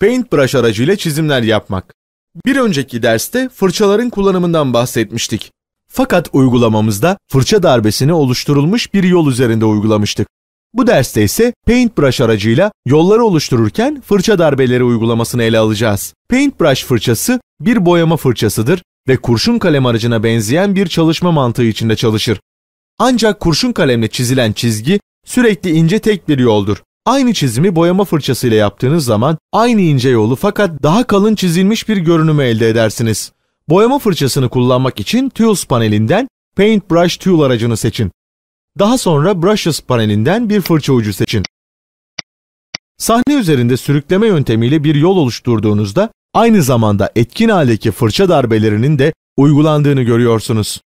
paintbrush aracıyla çizimler yapmak. Bir önceki derste fırçaların kullanımından bahsetmiştik. Fakat uygulamamızda fırça darbesini oluşturulmuş bir yol üzerinde uygulamıştık. Bu derste ise paintbrush aracıyla yolları oluştururken fırça darbeleri uygulamasını ele alacağız. Paintbrush fırçası bir boyama fırçasıdır ve kurşun kalem aracına benzeyen bir çalışma mantığı içinde çalışır. Ancak kurşun kalemle çizilen çizgi sürekli ince tek bir yoldur Aynı çizimi boyama fırçasıyla yaptığınız zaman aynı ince yolu fakat daha kalın çizilmiş bir görünümü elde edersiniz. Boyama fırçasını kullanmak için Tools panelinden Paintbrush Tool aracını seçin. Daha sonra Brushes panelinden bir fırça ucu seçin. Sahne üzerinde sürükleme yöntemiyle bir yol oluşturduğunuzda aynı zamanda etkin haldeki fırça darbelerinin de uygulandığını görüyorsunuz.